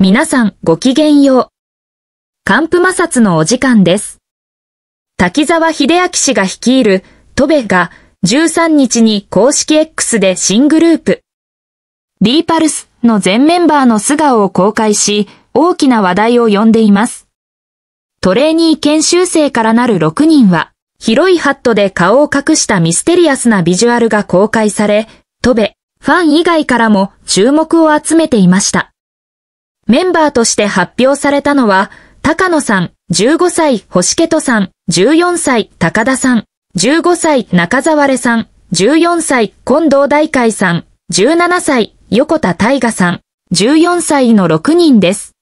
皆さんごきげんよう。寒風摩擦のお時間です。滝沢秀明氏が率いるトベが13日に公式 X で新グループ、ィーパルスの全メンバーの素顔を公開し、大きな話題を呼んでいます。トレーニー研修生からなる6人は、広いハットで顔を隠したミステリアスなビジュアルが公開され、トベ、ファン以外からも注目を集めていました。メンバーとして発表されたのは、高野さん、15歳、星家戸さん、14歳、高田さん、15歳、中沢れさん、14歳、近藤大海さん、17歳、横田大河さん、14歳の6人です。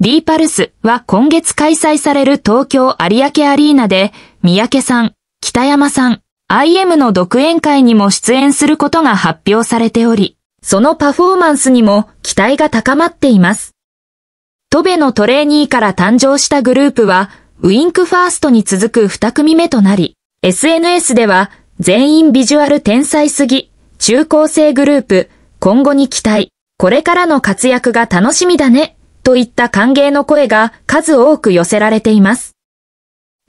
リーパルスは今月開催される東京有明アリーナで、三宅さん、北山さん、IM の独演会にも出演することが発表されており、そのパフォーマンスにも期待が高まっています。トベのトレーニーから誕生したグループは、ウィンクファーストに続く2組目となり、SNS では、全員ビジュアル天才すぎ、中高生グループ、今後に期待、これからの活躍が楽しみだね、といった歓迎の声が数多く寄せられています。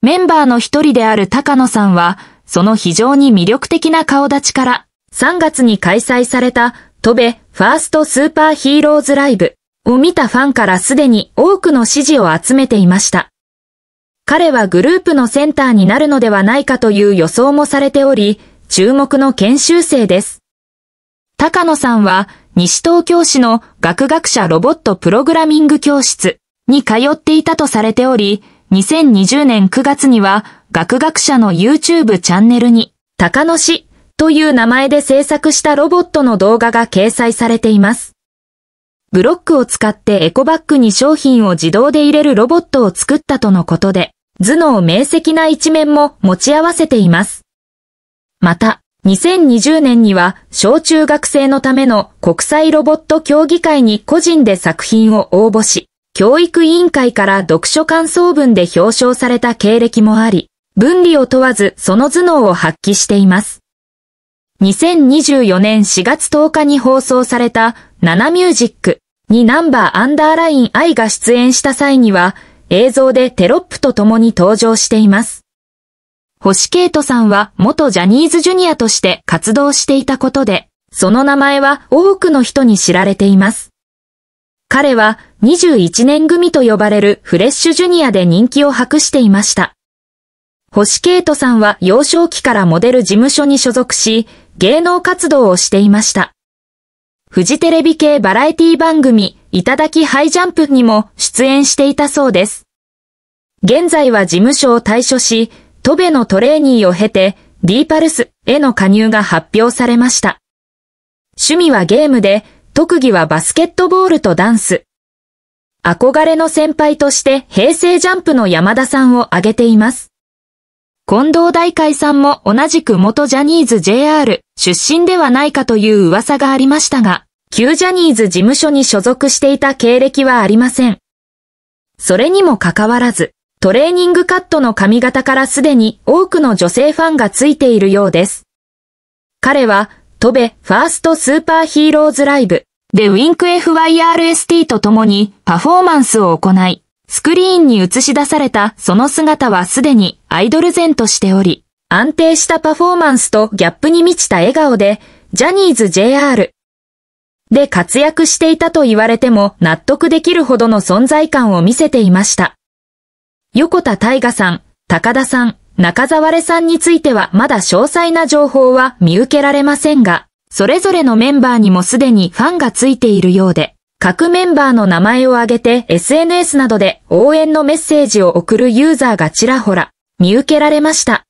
メンバーの一人である高野さんは、その非常に魅力的な顔立ちから、3月に開催された飛べファーストスーパーヒーローズライブを見たファンからすでに多くの支持を集めていました。彼はグループのセンターになるのではないかという予想もされており、注目の研修生です。高野さんは西東京市の学学者ロボットプログラミング教室に通っていたとされており、2020年9月には学学者の YouTube チャンネルに高野市という名前で制作したロボットの動画が掲載されています。ブロックを使ってエコバッグに商品を自動で入れるロボットを作ったとのことで、頭脳明晰な一面も持ち合わせています。また、2020年には小中学生のための国際ロボット協議会に個人で作品を応募し、教育委員会から読書感想文で表彰された経歴もあり、分離を問わずその頭脳を発揮しています。2024年4月10日に放送された7ミュージックにナンバーアンダーライン I が出演した際には映像でテロップと共に登場しています。星ケイトさんは元ジャニーズジュニアとして活動していたことで、その名前は多くの人に知られています。彼は21年組と呼ばれるフレッシュジュニアで人気を博していました。星ケイトさんは幼少期からモデル事務所に所属し、芸能活動をしていました。フジテレビ系バラエティ番組、いただきハイジャンプにも出演していたそうです。現在は事務所を退所し、トベのトレーニーを経て、ディーパルスへの加入が発表されました。趣味はゲームで、特技はバスケットボールとダンス。憧れの先輩として平成ジャンプの山田さんを挙げています。近藤大海さんも同じく元ジャニーズ JR 出身ではないかという噂がありましたが、旧ジャニーズ事務所に所属していた経歴はありません。それにもかかわらず、トレーニングカットの髪型からすでに多くの女性ファンがついているようです。彼は、トベファーストスーパーヒーローズライブでウィンク FYRST と共にパフォーマンスを行い、スクリーンに映し出されたその姿はすでにアイドル前としており、安定したパフォーマンスとギャップに満ちた笑顔で、ジャニーズ JR で活躍していたと言われても納得できるほどの存在感を見せていました。横田大河さん、高田さん、中沢れさんについてはまだ詳細な情報は見受けられませんが、それぞれのメンバーにもすでにファンがついているようで、各メンバーの名前を挙げて SNS などで応援のメッセージを送るユーザーがちらほら見受けられました。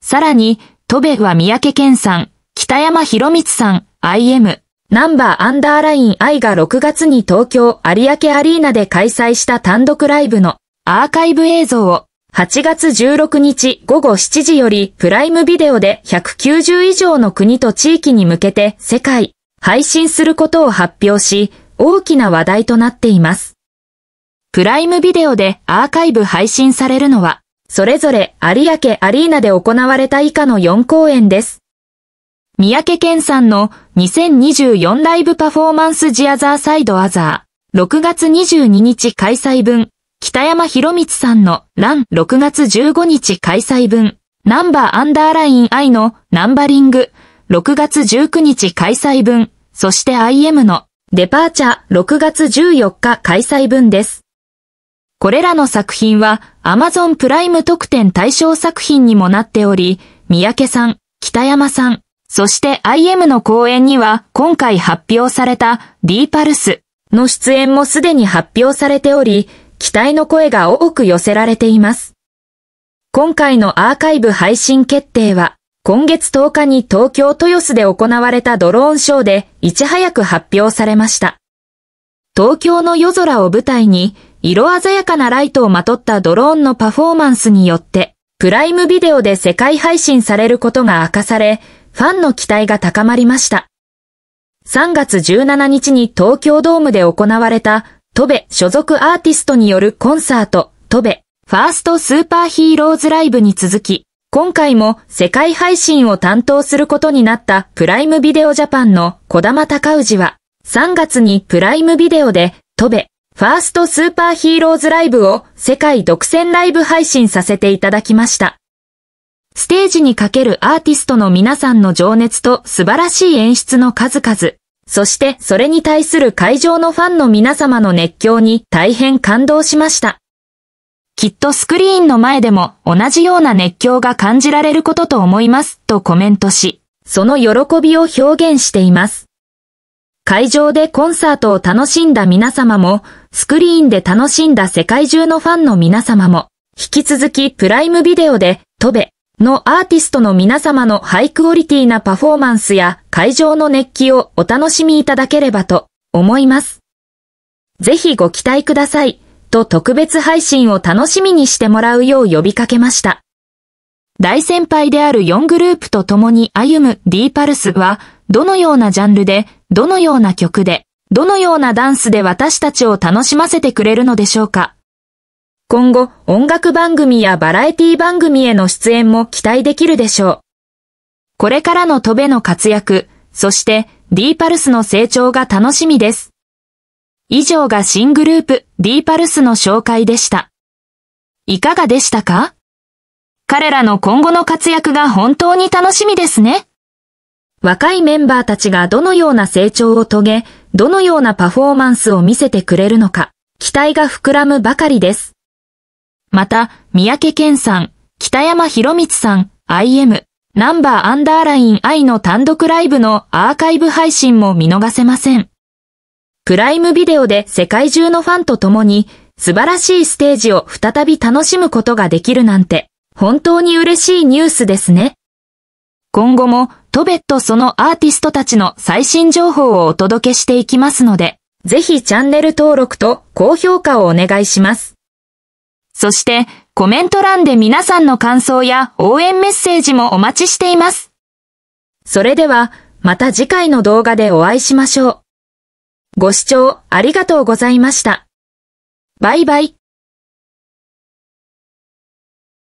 さらに、戸部は三宅健さん、北山博光さん、IM、ナンバーアンダーライン I が6月に東京有明アリーナで開催した単独ライブのアーカイブ映像を8月16日午後7時よりプライムビデオで190以上の国と地域に向けて世界配信することを発表し、大きな話題となっています。プライムビデオでアーカイブ配信されるのは、それぞれ有明アリーナで行われた以下の4公演です。三宅健さんの2024ライブパフォーマンスジアザーサイドアザー、6月22日開催分、北山博光さんのラン6月15日開催分、ナンバーアンダーライン I のナンバリング、6月19日開催分、そして IM のデパーチャ6月14日開催分です。これらの作品は Amazon プライム特典対象作品にもなっており、三宅さん、北山さん、そして IM の公演には今回発表された D パルスの出演もすでに発表されており、期待の声が多く寄せられています。今回のアーカイブ配信決定は今月10日に東京豊洲で行われたドローンショーでいち早く発表されました。東京の夜空を舞台に、色鮮やかなライトをまとったドローンのパフォーマンスによって、プライムビデオで世界配信されることが明かされ、ファンの期待が高まりました。3月17日に東京ドームで行われた、トベ所属アーティストによるコンサート、トベファーストスーパーヒーローズライブに続き、今回も世界配信を担当することになったプライムビデオジャパンの小玉隆氏は3月にプライムビデオで飛べ、ファーストスーパーヒーローズライブを世界独占ライブ配信させていただきました。ステージにかけるアーティストの皆さんの情熱と素晴らしい演出の数々、そしてそれに対する会場のファンの皆様の熱狂に大変感動しました。きっとスクリーンの前でも同じような熱狂が感じられることと思いますとコメントし、その喜びを表現しています。会場でコンサートを楽しんだ皆様も、スクリーンで楽しんだ世界中のファンの皆様も、引き続きプライムビデオで、トベのアーティストの皆様のハイクオリティなパフォーマンスや会場の熱気をお楽しみいただければと思います。ぜひご期待ください。と特別配信を楽しみにしてもらうよう呼びかけました。大先輩である4グループと共に歩む D パルスは、どのようなジャンルで、どのような曲で、どのようなダンスで私たちを楽しませてくれるのでしょうか今後、音楽番組やバラエティ番組への出演も期待できるでしょう。これからの戸辺の活躍、そして D パルスの成長が楽しみです。以上が新グループ D パルスの紹介でした。いかがでしたか彼らの今後の活躍が本当に楽しみですね。若いメンバーたちがどのような成長を遂げ、どのようなパフォーマンスを見せてくれるのか、期待が膨らむばかりです。また、三宅健さん、北山博光さん、IM、ナンバーアンダーライン I の単独ライブのアーカイブ配信も見逃せません。プライムビデオで世界中のファンと共に素晴らしいステージを再び楽しむことができるなんて本当に嬉しいニュースですね。今後もトベットそのアーティストたちの最新情報をお届けしていきますので、ぜひチャンネル登録と高評価をお願いします。そしてコメント欄で皆さんの感想や応援メッセージもお待ちしています。それではまた次回の動画でお会いしましょう。ご視聴ありがとうございました。バイバイ。